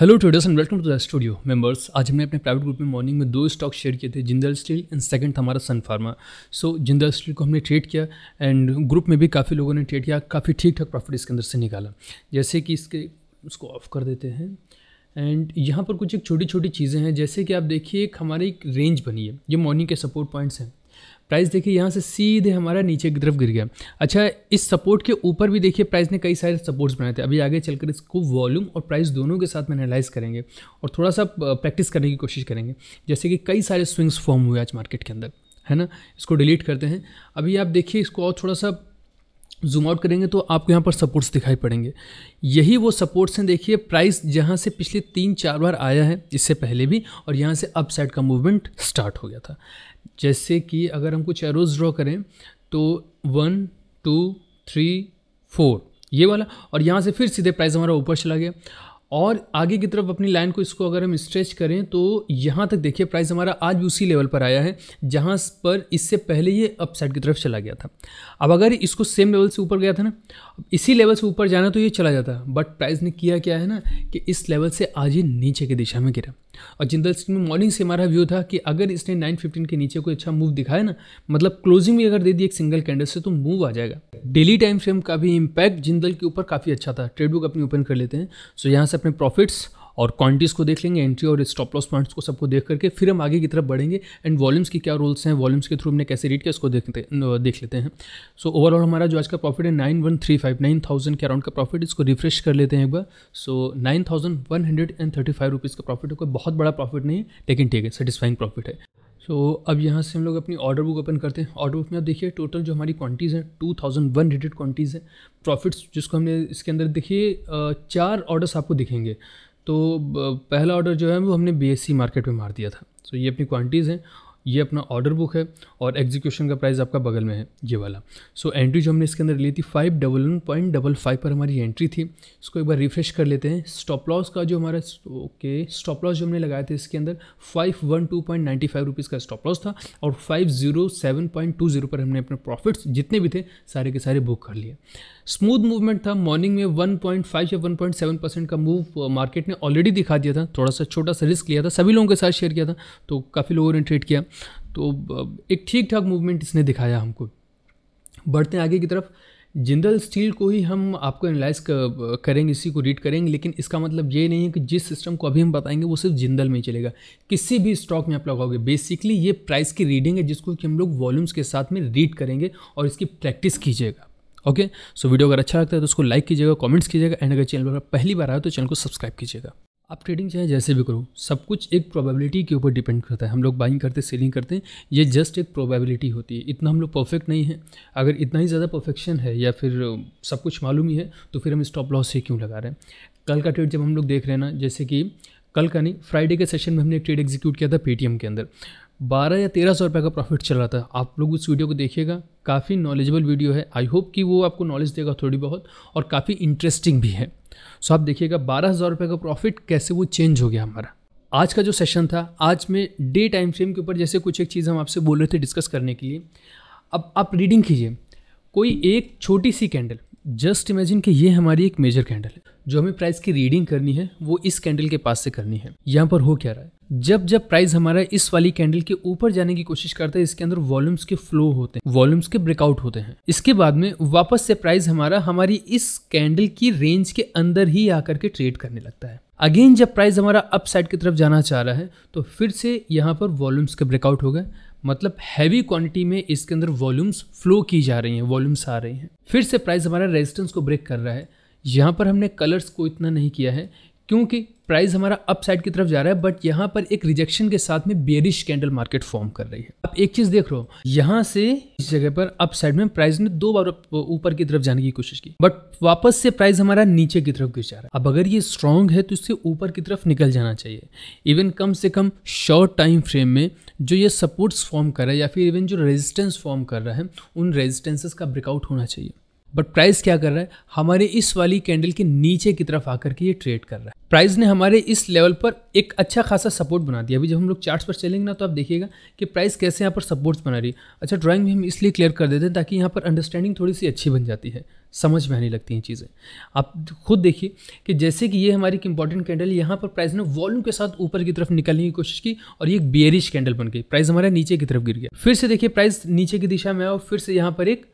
hello traders and welcome to the studio members आज हमने अपने प्राइवेट ग्रुप में मॉर्निंग में दो स्टॉक शेयर किए थे जिंदल स्टील एंड सेकंड था हमारा सनफार्मा सो जिंदल स्टील को हमने ट्रेड किया एंड ग्रुप में भी काफ़ी लोगों ने ट्रेड किया काफ़ी ठीक ठाक प्रॉफिट इसके अंदर से निकाला जैसे कि इसके उसको ऑफ कर देते हैं एंड यहाँ पर कुछ एक छोटी छोटी चीज़ें हैं जैसे कि आप देखिए एक हमारी एक रेंज बनी है ये मॉर्निंग के सपोर्ट पॉइंट्स हैं प्राइस देखिए यहाँ से सीधे हमारा नीचे की तरफ गिर गया अच्छा इस सपोर्ट के ऊपर भी देखिए प्राइस ने कई सारे सपोर्ट्स बनाए थे अभी आगे चलकर इसको वॉल्यूम और प्राइस दोनों के साथ में एनालाइज करेंगे और थोड़ा सा प्रैक्टिस करने की कोशिश करेंगे जैसे कि कई सारे स्विंग्स फॉर्म हुए आज मार्केट के अंदर है ना इसको डिलीट करते हैं अभी आप देखिए इसको और थोड़ा सा जूम आउट करेंगे तो आपको यहाँ पर सपोर्ट्स दिखाई पड़ेंगे यही वो सपोर्ट्स हैं देखिए प्राइस जहाँ से पिछले तीन चार बार आया है इससे पहले भी और यहाँ से अपसाइड का मूवमेंट स्टार्ट हो गया था जैसे कि अगर हम कुछ एरोज ड्रॉ करें तो वन टू थ्री फोर ये वाला और यहाँ से फिर सीधे प्राइस हमारा ऊपर चला गया और आगे की तरफ अपनी लाइन को इसको अगर हम स्ट्रेच करें तो यहाँ तक देखिए प्राइस हमारा आज भी उसी लेवल पर आया है जहाँ पर इससे पहले ये अपसाइड की तरफ चला गया था अब अगर इसको सेम लेवल से ऊपर गया था ना इसी लेवल से ऊपर जाना तो ये चला जाता बट प्राइस ने किया क्या है ना कि इस लेवल से आज ही नीचे की दिशा में गिरा और जिंदल स्टील में मॉर्निंग से हमारा व्यू था कि अगर इसने 915 के नीचे कोई अच्छा मूव दिखाया ना मतलब क्लोजिंग भी अगर दे दी एक सिंगल कैंडल से तो मूव आ जाएगा डेली टाइम फ्रेम का भी इम्पैक्ट जिंदल के ऊपर काफ़ी अच्छा था ट्रेड बुक अपनी ओपन कर लेते हैं सो यहाँ से अपने प्रॉफिट्स और क्वांटिटीज़ को देख लेंगे एंट्री और स्टॉप लॉस पॉइंट्स को सबको देख करके फिर हम आगे की तरफ बढ़ेंगे एंड वॉल्यूम्स की क्या रूल्स हैं वॉल्यूम्स के थ्रू हमने कैसे रीड किया उसको देखते देख लेते हैं सो so, ओवरऑल हमारा जो आज का प्रॉफिट है nine one three five nine thousand के अराउंड का प्रॉफिट इसको रिफ्रेश कर लेते हैं एक बार so nine thousand one hundred and thirty five rupees का प्रॉफिट है कोई बहुत बड़ा प्रॉफिट नहीं है लेकिन ठीक है सेटिसफाइंग प्रॉफिट है सो so, अब यहाँ से हम लोग अपनी ऑर्डर बुक ओपन करते हैं ऑर्डर बुक में आप देखिए टोटल जो हमारी क्वांटिटीज़ हैं two thousand one hundred quantities हैं प्रॉफिट्स जिसको हमने इसके अंदर देखिए चार ऑर्डर्स आपको दिखेंगे तो पहला ऑर्डर जो है वो हमने बी मार्केट में मार दिया था सो so ये अपनी क्वांटिटीज़ हैं ये अपना ऑर्डर बुक है और एग्जीक्यूशन का प्राइस आपका बगल में है ये वाला सो so, एंट्री जो हमने इसके अंदर ली थी five double one point double five पर हमारी एंट्री थी इसको एक बार रिफ्रेश कर लेते हैं स्टॉप लॉस का जो हमारा ओके स्टॉप लॉस जो हमने लगाया था इसके अंदर five one two point ninety five rupees का स्टॉप लॉस था और five zero seven point two zero पर हमने अपने प्रॉफिट्स जितने भी थे सारे के सारे बुक कर लिए स्मूथ मूवमेंट था मॉर्निंग में 1.5 या 1.7 परसेंट का मूव मार्केट uh, ने ऑलरेडी दिखा दिया था थोड़ा सा छोटा सा रिस्क लिया था सभी लोगों के साथ शेयर किया था तो काफ़ी लोगों ने ट्रेड किया तो एक ठीक ठाक मूवमेंट इसने दिखाया हमको बढ़ते हैं आगे की तरफ जिंदल स्टील को ही हम आपको एनालाइज करेंगे इसी को रीड करेंगे लेकिन इसका मतलब ये नहीं है कि जिस सिस्टम को अभी हम बताएंगे वो सिर्फ जिंदल में ही चलेगा किसी भी स्टॉक में आप लगाओगे बेसिकली ये प्राइस की रीडिंग है जिसको कि हम लोग वॉल्यूम्स के साथ में रीड करेंगे और इसकी प्रैक्टिस कीजिएगा ओके सो वीडियो अगर अच्छा लगता है तो उसको लाइक कीजिएगा कमेंट्स कीजिएगा एंड अगर चैनल पर पहली बार आए तो चैनल को सब्सक्राइब कीजिएगा आप ट्रेडिंग चाहे जैसे भी करो सब कुछ एक प्रोबेबिलिटी के ऊपर डिपेंड करता है हम लोग बाइंग करते सेलिंग करते हैं ये जस्ट एक प्रोबेबिलिटी होती है इतना हम लोग परफेक्ट नहीं है अगर इतना ही ज़्यादा परफेक्शन है या फिर सब कुछ मालूम ही है तो फिर हम स्टॉप लॉस ही क्यों लगा रहे हैं कल का ट्रेड जब हम लोग देख रहे हैं ना जैसे कि कल का नहीं फ्राइडे के सेशन में हमने एक ट्रेड एग्जीक्यूट किया था पेटीएम के अंदर बारह या तेरह सौ रुपये का प्रॉफिट चल रहा था आप लोग उस वीडियो को देखिएगा काफ़ी नॉलेजेबल वीडियो है आई होप कि वो आपको नॉलेज देगा थोड़ी बहुत और काफ़ी इंटरेस्टिंग भी है सो आप देखिएगा बारह हज़ार रुपये का प्रॉफिट कैसे वो चेंज हो गया हमारा आज का जो सेशन था आज में डे टाइम फ्रेम के ऊपर जैसे कुछ एक चीज़ हम आपसे बोल रहे थे डिस्कस करने के लिए अब आप रीडिंग कीजिए कोई एक छोटी सी कैंडल जस्ट इमेजिन कि ये हमारी एक मेजर कैंडल है जो हमें प्राइस की रीडिंग करनी है वो इस कैंडल के पास से करनी है यहाँ पर हो क्या रहा है जब जब प्राइस हमारा इस वाली कैंडल के ऊपर जाने की कोशिश करता है इसके अंदर वॉल्यूम्स के फ्लो होते हैं वॉल्यूम्स के ब्रेकआउट होते हैं इसके बाद में वापस से प्राइस हमारा हमारी इस कैंडल की रेंज के अंदर ही आकर के ट्रेड करने लगता है अगेन जब प्राइस हमारा अप साइड की तरफ जाना चाह रहा है तो फिर से यहाँ पर वॉल्यूम्स के ब्रेकआउट हो गए मतलब हैवी क्वांटिटी में इसके अंदर वॉल्यूम्स फ्लो की जा रही हैं वॉल्यूम्स आ रही हैं फिर से प्राइस हमारा रेजिस्टेंस को ब्रेक कर रहा है यहाँ पर हमने कलर्स को इतना नहीं किया है क्योंकि प्राइस हमारा अपसाइड की तरफ जा रहा है बट यहाँ पर एक रिजेक्शन के साथ में बेरिश कैंडल मार्केट फॉर्म कर रही है अब एक चीज देख रहे हो यहाँ से इस जगह पर अपसाइड में प्राइस ने दो बार ऊपर की तरफ जाने की कोशिश की बट वापस से प्राइस हमारा नीचे की तरफ गिर जा रहा है अब अगर ये स्ट्रांग है तो इससे ऊपर की तरफ निकल जाना चाहिए इवन कम से कम शॉर्ट टाइम फ्रेम में जो ये सपोर्ट्स फॉर्म कर रहा है या फिर इवन जो रेजिस्टेंस फॉर्म कर रहा है उन रेजिस्टेंसेस का ब्रेकआउट होना चाहिए बट प्राइस क्या कर रहा है हमारे इस वाली कैंडल के नीचे की तरफ आकर के ये ट्रेड कर रहा है प्राइस ने हमारे इस लेवल पर एक अच्छा खासा सपोर्ट बना दिया अभी जब हम लोग चार्ट्स पर चलेंगे ना तो आप देखिएगा कि प्राइस कैसे यहाँ पर सपोर्ट्स बना रही है अच्छा ड्राइंग भी हम इसलिए क्लियर कर देते हैं ताकि यहाँ पर अंडरस्टैंडिंग थोड़ी सी अच्छी बन जाती है समझ में आने लगती हैं चीज़ें आप खुद देखिए कि जैसे कि ये हमारी एक इंपॉर्टेंट कैंडल यहाँ पर प्राइस ने वॉल्यूम के साथ ऊपर की तरफ निकलने की कोशिश की और ये एक बियरिश कैंडल बन गई प्राइस हमारा नीचे की तरफ गिर गया फिर से देखिए प्राइस नीचे की दिशा में आया और फिर से यहाँ पर एक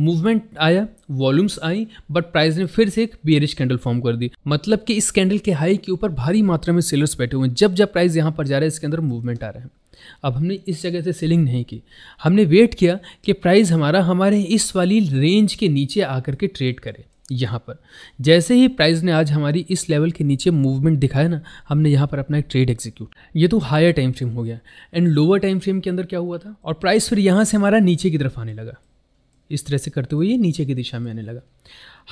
मूवमेंट आया वॉल्यूम्स आई बट प्राइस ने फिर से एक बियरिश कैंडल फॉर्म कर दी मतलब कि इस कैंडल के हाई के ऊपर भारी मात्रा में सेलर्स बैठे हुए हैं जब जब प्राइस यहाँ पर जा रहा है इसके अंदर मूवमेंट आ रहा है अब हमने इस जगह से सेलिंग नहीं की हमने वेट किया कि प्राइस हमारा हमारे इस वाली रेंज के नीचे आकर के ट्रेड करे यहाँ पर जैसे ही प्राइस ने आज हमारी इस लेवल के नीचे मूवमेंट दिखाया ना हमने यहाँ पर अपना एक ट्रेड एग्जीक्यूट ये तो हायर टाइम फ्रेम हो गया एंड लोअर टाइम फ्रेम के अंदर क्या हुआ था और प्राइस फिर यहाँ से हमारा नीचे की तरफ आने लगा इस तरह से करते हुए ये नीचे की दिशा में आने लगा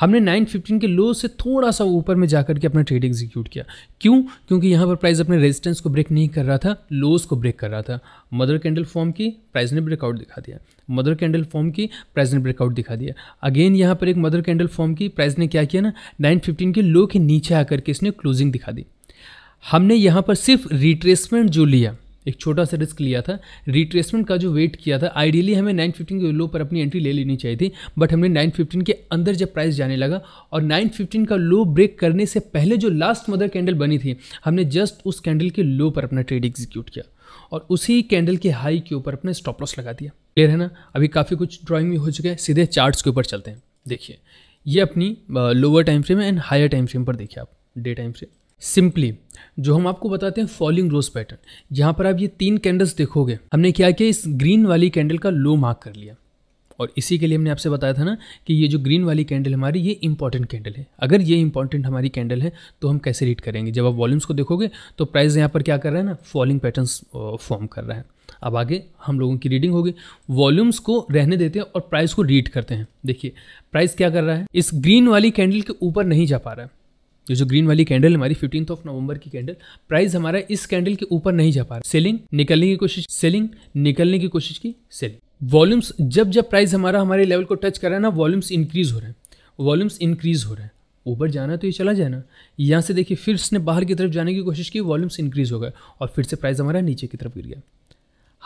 हमने 915 के लो से थोड़ा सा ऊपर में जाकर के अपना ट्रेड एग्जीक्यूट किया क्यों क्योंकि यहाँ पर प्राइस अपने रेजिस्टेंस को ब्रेक नहीं कर रहा था लोस को ब्रेक कर रहा था मदर कैंडल फॉर्म की प्राइस ने ब्रेकआउट दिखा दिया मदर कैंडल फॉर्म की प्राइस ने ब्रेकआउट दिखा दिया अगेन यहाँ पर एक मदर कैंडल फॉर्म की प्राइस ने क्या किया ना नाइन के लो के नीचे आकर के इसने क्लोजिंग दिखा दी हमने यहाँ पर सिर्फ रिट्रेसमेंट जो लिया एक छोटा सा रिस्क लिया था रिट्रेसमेंट का जो वेट किया था आइडियली हमें 915 के लो पर अपनी एंट्री ले लेनी चाहिए थी बट हमने 915 के अंदर जब प्राइस जाने लगा और 915 का लो ब्रेक करने से पहले जो लास्ट मदर कैंडल बनी थी हमने जस्ट उस कैंडल के लो पर अपना ट्रेड एग्जीक्यूट किया और उसी कैंडल के हाई के ऊपर अपने स्टॉप लॉस लगा दिया क्लियर है ना अभी काफ़ी कुछ ड्राइंग भी हो चुके हैं सीधे चार्ट्स के ऊपर चलते हैं देखिए ये अपनी lower time frame and higher time frame पर देखिए आप डे टाइम फ्रेम सिंपली जो हम आपको बताते हैं फॉलिंग रोज पैटर्न यहाँ पर आप ये तीन कैंडल्स देखोगे हमने क्या किया इस ग्रीन वाली कैंडल का लो मार्क कर लिया और इसी के लिए हमने आपसे बताया था ना कि ये जो ग्रीन वाली कैंडल हमारी ये इंपॉर्टेंट कैंडल है अगर ये इंपॉर्टेंट हमारी कैंडल है तो हम कैसे रीड करेंगे जब आप वॉल्यूम्स को देखोगे तो प्राइस यहाँ पर क्या कर रहा है ना फॉलिंग पैटर्न फॉर्म कर रहा है अब आगे हम लोगों की रीडिंग होगी वॉल्यूम्स को रहने देते हैं और प्राइस को रीड करते हैं देखिए प्राइस क्या कर रहा है इस ग्रीन वाली कैंडल के ऊपर नहीं जा पा रहा है ये जो ग्रीन वाली कैंडल हमारी फिफ्टीन ऑफ नवंबर की कैंडल प्राइस हमारा इस कैंडल के ऊपर नहीं जा पा रहा सेलिंग निकलने की कोशिश सेलिंग निकलने की कोशिश की सेलिंग वॉल्यूम्स जब जब प्राइस हमारा हमारे लेवल को टच कर रहा है ना वॉल्यूम्स इंक्रीज हो रहे हैं वॉल्यूम्स इंक्रीज हो रहे हैं ऊपर जाना तो ये चला जाए ना यहाँ से देखिए फिर उसने बाहर की तरफ जाने की कोशिश की वॉल्यूम्स इंक्रीज हो गए और फिर से प्राइस हमारा नीचे की तरफ गिर गया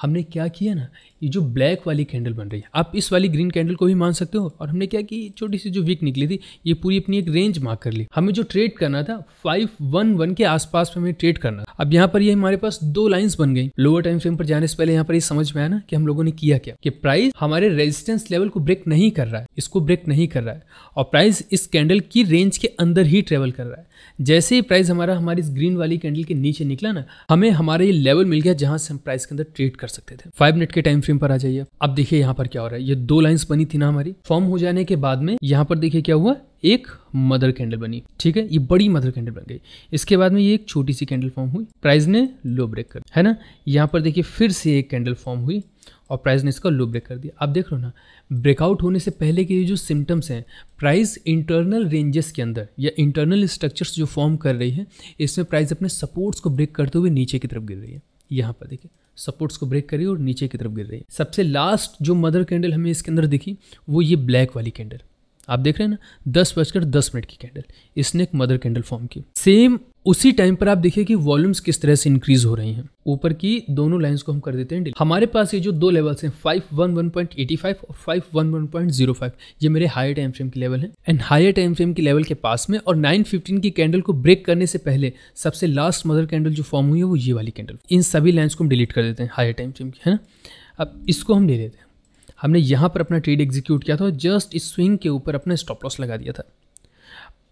हमने क्या किया ना ये जो ब्लैक वाली कैंडल बन रही है आप इस वाली ग्रीन कैंडल को भी मान सकते हो और हमने क्या कि छोटी सी जो वीक निकली थी ये पूरी अपनी एक रेंज मार्क कर ली हमें जो ट्रेड करना था फाइव वन वन के आसपास में हमें ट्रेड करना अब यहाँ पर ये यह हमारे पास दो लाइन्स बन गई लोअर टाइम फ्रेम पर जाने से पहले यहाँ पर ये यह समझ में आया ना कि हम लोगों ने किया क्या कि प्राइस हमारे रेजिस्टेंस लेवल को ब्रेक नहीं कर रहा है इसको ब्रेक नहीं कर रहा है और प्राइस इस कैंडल की रेंज के अंदर ही ट्रेवल कर रहा है जैसे ही प्राइस हमारा हमारी इस ग्रीन वाली कैंडल के नीचे निकला ना हमें हमारा ये लेवल मिल गया जहाँ से हम प्राइस के अंदर ट्रेड कर सकते थे फाइव मिनट के टाइम फ्रेम पर आ जाइए अब देखिए यहाँ पर क्या हो रहा है ये दो लाइन्स बनी थी ना हमारी फॉर्म हो जाने के बाद में यहाँ पर देखिए क्या हुआ एक मदर कैंडल बनी ठीक है ये बड़ी मदर कैंडल बन गई इसके बाद में ये एक छोटी सी कैंडल फॉर्म हुई प्राइस ने लो ब्रेक कर है ना यहाँ पर देखिए फिर से एक कैंडल फॉर्म हुई और प्राइस ने इसका लो ब्रेक कर दिया आप देख रहे हो ना ब्रेकआउट होने से पहले के जो सिम्टम्स हैं प्राइस इंटरनल रेंजेस के अंदर या इंटरनल स्ट्रक्चर्स जो फॉर्म कर रही है इसमें प्राइस अपने सपोर्ट्स को ब्रेक करते हुए नीचे की तरफ गिर रही है यहाँ पर देखिए सपोर्ट्स को ब्रेक करी और नीचे की तरफ गिर रही है सबसे लास्ट जो मदर कैंडल हमें इसके अंदर दिखी वो ये ब्लैक वाली कैंडल आप देख रहे हैं ना दस बजकर दस मिनट की कैंडल इसने एक मदर कैंडल फॉर्म की सेम उसी टाइम पर आप देखिए कि वॉल्यूम्स किस तरह से इंक्रीज हो रही हैं ऊपर की दोनों लाइंस को हम कर देते हैं हमारे पास ये जो दो लेवल्स हैं 511.85 और 511.05 ये मेरे हायर टाइम फ्रेम के लेवल हैं एंड हायर टाइम फ्रेम के लेवल के पास में और 915 की कैंडल को ब्रेक करने से पहले सबसे लास्ट मदर कैंडल जो फॉर्म हुई है वो ये वाली कैंडल इन सभी लाइन्स को हम डिलीट कर देते हैं हायर टाइम फ्रेम की है ना अब इसको हम ले लेते हैं हमने यहाँ पर अपना ट्रेड एग्जीक्यूट किया था और जस्ट इस स्विंग के ऊपर अपना स्टॉप लॉस लगा दिया था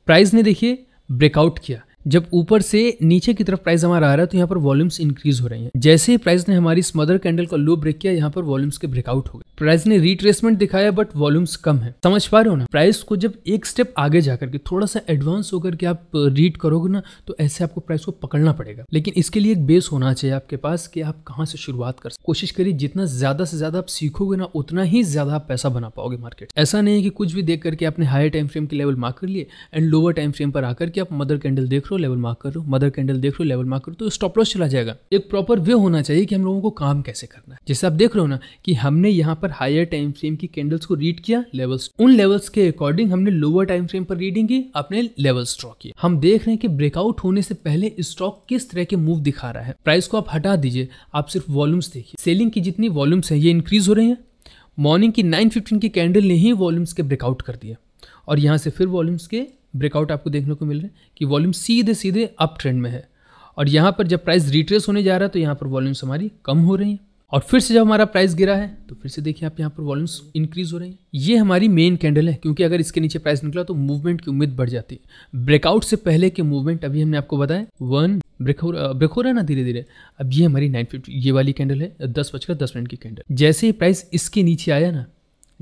प्राइस ने देखिए ब्रेकआउट किया जब ऊपर से नीचे की तरफ प्राइस हमारा आ रहा है तो यहाँ पर वॉल्यूम्स इंक्रीज हो रही हैं जैसे ही प्राइस ने हमारी स्मदर कैंडल का लो ब्रेक किया यहाँ पर वॉल्यूम्स के ब्रेकआउट हो गए प्राइस ने रिट्रेसमेंट दिखाया बट वॉल्यूम्स कम है समझ पा रहे हो ना प्राइस को जब एक स्टेप आगे जाकर के थोड़ा सा एडवांस होकर के आप रीड करोगे ना तो ऐसे आपको प्राइस को पकड़ना पड़ेगा लेकिन इसके लिए एक बेस होना चाहिए आपके पास कि आप कहाँ से शुरुआत कर कोशिश करिए जितना ज्यादा से ज्यादा आप सीखोगे ना उतना ही ज्यादा आप पैसा बना पाओगे मार्केट ऐसा नहीं है कि कुछ भी देख करके आपने हायर टाइम फ्रेम के लेवल मार्क कर लिए एंड लोअर टाइम फ्रेम पर आकर के आप मदर कैंडल देख रहे हो लेवल मार्क कर रहे हो मदर कैंडल देख रहे हो लेवल मार्क करो तो स्टॉप लॉस चला जाएगा एक प्रॉपर वे होना चाहिए कि हम लोगों को काम कैसे करना है जैसे आप देख रहे हो ना कि हमने यहाँ पर हायर टाइम फ्रेम की कैंडल्स को रीड किया लेवल्स उन लेवल्स के अकॉर्डिंग हमने लोअर टाइम फ्रेम पर रीडिंग की अपने लेवल्स ड्रॉ किए हम देख रहे हैं कि ब्रेकआउट होने से पहले स्टॉक किस तरह के मूव दिखा रहा है प्राइस को आप हटा दीजिए आप सिर्फ वॉल्यूम्स देखिए सेलिंग की जितनी वॉल्यूम्स है ये इंक्रीज हो रही है मॉर्निंग की 9:15 की कैंडल ने ही वॉल्यूम्स के ब्रेकआउट कर दिया और यहाँ से फिर वॉल्यूम्स के ब्रेकआउट आपको देखने को मिल रहे हैं कि वॉल्यूम सीधे सीधे अप ट्रेंड में है और यहाँ पर जब प्राइस रिट्रेस होने जा रहा है तो यहाँ पर वॉल्यूम्स हमारी कम हो रही हैं और फिर से जब हमारा प्राइस गिरा है तो फिर से देखिए आप यहाँ पर वॉल्यूम्स इंक्रीज हो रहे हैं ये हमारी मेन कैंडल है क्योंकि अगर इसके नीचे प्राइस निकला तो मूवमेंट की उम्मीद बढ़ जाती है ब्रेकआउट से पहले के मूवमेंट अभी हमने आपको बताया वन ब्रेक हो ब्रेक हो रहा है ना धीरे धीरे अब ये हमारी नाइन फिफ्टी ये वाली कैंडल है दस बजकर दस मिनट की कैंडल जैसे ही प्राइस इसके नीचे आया ना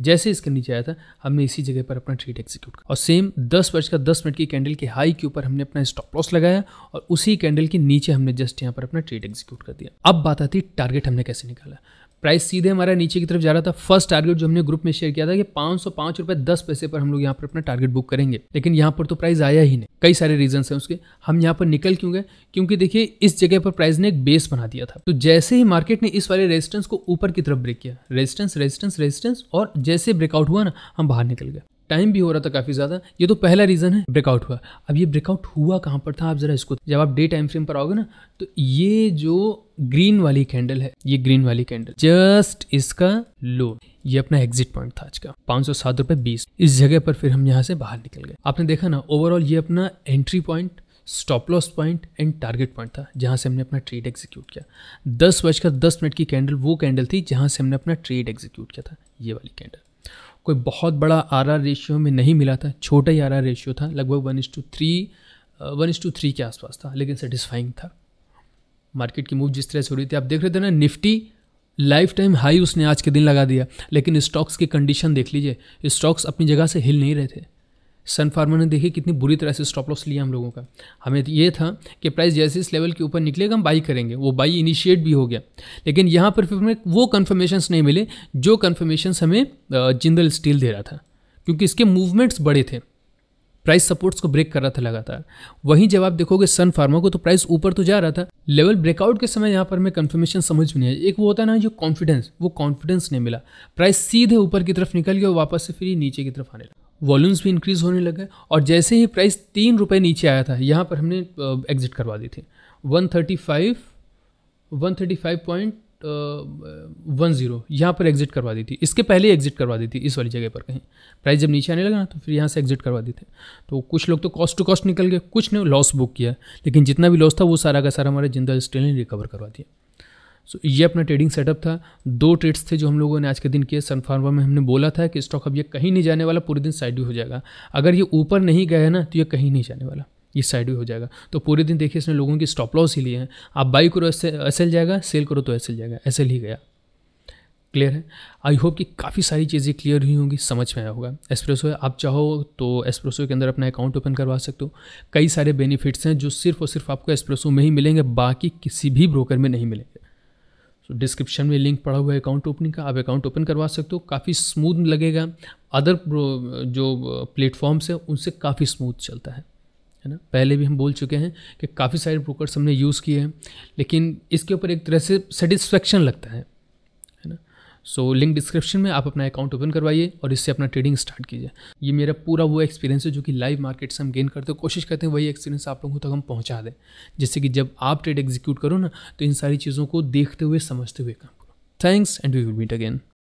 जैसे इसके नीचे आया था हमने इसी जगह पर अपना ट्रेड एग्जीक्यूट किया और सेम दस बज का दस मिनट की कैंडल के हाई के ऊपर हमने अपना स्टॉप लॉस लगाया और उसी कैंडल के नीचे हमने जस्ट यहाँ पर अपना ट्रेड एग्जीक्यूट कर दिया अब बात आती है टारगेट हमने कैसे निकाला प्राइस सीधे हमारा नीचे की तरफ जा रहा था फर्स्ट टारगेट जो हमने ग्रुप में शेयर किया था कि पाँच सौ पांच रुपये दस पैसे पर हम लोग यहाँ पर अपना टारगेट बुक करेंगे लेकिन यहाँ पर तो प्राइस आया ही नहीं कई सारे रीजन हैं उसके हम यहाँ पर निकल क्यों गए क्योंकि देखिए इस जगह पर प्राइस ने एक बेस बना दिया था तो जैसे ही मार्केट ने इस वाले रेजिस्टेंस को ऊपर की तरफ ब्रेक किया रेजिस्टेंस रेजिस्टेंस रेजिस्टेंस और जैसे ब्रेकआउट हुआ ना हम बाहर निकल गए टाइम भी हो रहा था काफ़ी ज़्यादा ये तो पहला रीज़न है ब्रेकआउट हुआ अब ये ब्रेकआउट हुआ कहाँ पर था आप ज़रा इसको जब आप डे टाइम फ्रेम पर आओगे ना तो ये जो ग्रीन वाली कैंडल है ये ग्रीन वाली कैंडल जस्ट इसका लो ये अपना एग्जिट पॉइंट था आज का पांच सौ सात रुपए बीस इस जगह पर फिर हम यहाँ से बाहर निकल गए आपने देखा ना ओवरऑल ये अपना entry point stop loss point and target point था जहां से हमने अपना ट्रेड एग्जीक्यूट किया दस बजकर दस मिनट की कैंडल वो कैंडल थी जहां से हमने अपना ट्रेड एग्जीक्यूट किया था ये वाली कैंडल कोई बहुत बड़ा आर आर रेशियो में नहीं मिला था छोटा ही आर आर रेशियो था लगभग one is to three one is to three के आसपास था लेकिन सेटिस्फाइंग था मार्केट की मूव जिस तरह से हो रही थी आप देख रहे थे ना निफ्टी लाइफ टाइम हाई उसने आज के दिन लगा दिया लेकिन स्टॉक्स की कंडीशन देख लीजिए स्टॉक्स अपनी जगह से हिल नहीं रहे थे सन फार्मर ने देखिए कितनी बुरी तरह से स्टॉप लॉस लिया हम लोगों का हमें तो ये था कि प्राइस जैसे इस लेवल के ऊपर निकलेगा हम बाई करेंगे वो बाई इनिशिएट भी हो गया लेकिन यहाँ पर फिर हमें वो कन्फर्मेशन नहीं मिले जो कन्फर्मेशन हमें जिंदल स्टील दे रहा था क्योंकि इसके मूवमेंट्स बड़े थे प्राइस सपोर्ट्स को ब्रेक कर रहा था लगातार वहीं जब आप देखोगे सन फार्मा को तो प्राइस ऊपर तो जा रहा था लेवल ब्रेकआउट के समय यहाँ पर मैं कन्फर्मेशन समझ में नहीं आया एक वो होता है ना जो कॉन्फिडेंस वो कॉन्फिडेंस नहीं मिला प्राइस सीधे ऊपर की तरफ निकल गया और वापस से फिर नीचे की तरफ आने लगा वॉल्यूम्स भी इंक्रीज़ होने लगे और जैसे ही प्राइस तीन रुपये नीचे आया था यहाँ पर हमने एग्ज़िट करवा दी थी one thirty five one thirty five point one zero यहाँ पर एग्ज़िट करवा दी थी इसके पहले एग्ज़िट करवा दी थी इस वाली जगह पर कहीं प्राइस जब नीचे आने लगा ना तो फिर यहाँ से एग्ज़िट करवा दी थी तो कुछ लोग तो कॉस्ट टू कॉस्ट निकल गए कुछ ने लॉस बुक किया लेकिन जितना भी लॉस था वो सारा का सारा हमारे जिंदल स्टील ने रिकवर करवा दिया सो so, ये अपना ट्रेडिंग सेटअप था दो ट्रेड्स थे जो हम लोगों ने आज के दिन किए सनफार्मा में हमने बोला था कि स्टॉक अब ये कहीं नहीं जाने वाला पूरे दिन साइड हो जाएगा अगर ये ऊपर नहीं गया है ना तो ये कहीं नहीं जाने वाला ये साइड हो जाएगा तो पूरे दिन देखिए इसने लोगों की स्टॉप लॉस ही लिए हैं आप बाई करो ऐसे एस जाएगा सेल करो तो ऐसे जाएगा ऐसे ही गया क्लियर है आई होप कि काफ़ी सारी चीज़ें क्लियर हुई होंगी समझ में आया होगा एस्प्रेसो है आप चाहो तो एस्प्रेसो के अंदर अपना अकाउंट ओपन करवा सकते हो कई सारे बेनिफिट्स हैं जो सिर्फ और सिर्फ आपको एस्प्रेसो में ही मिलेंगे बाकी किसी भी ब्रोकर में नहीं मिलेंगे सो डिस्क्रिप्शन में लिंक पड़ा हुआ है अकाउंट ओपनिंग का आप अकाउंट ओपन करवा सकते हो काफ़ी स्मूथ लगेगा अदर जो प्लेटफॉर्म्स uh, हैं उनसे काफ़ी स्मूथ चलता है है ना पहले भी हम बोल चुके हैं कि काफ़ी सारे ब्रोकर्स हमने यूज़ किए हैं लेकिन इसके ऊपर एक तरह से सेटिस्फेक्शन लगता है सो लिंक डिस्क्रिप्शन में आप अपना अकाउंट ओपन करवाइए और इससे अपना ट्रेडिंग स्टार्ट कीजिए ये मेरा पूरा वो एक्सपीरियंस है जो कि लाइव मार्केट से हम गेन करते हैं कोशिश करते हैं वही एक्सपीरियंस आप लोगों तक हम पहुँचा दें जिससे कि जब आप ट्रेड एग्जीक्यूट करो ना तो इन सारी चीज़ों को देखते हुए समझते हुए काम करो thanks and we will meet again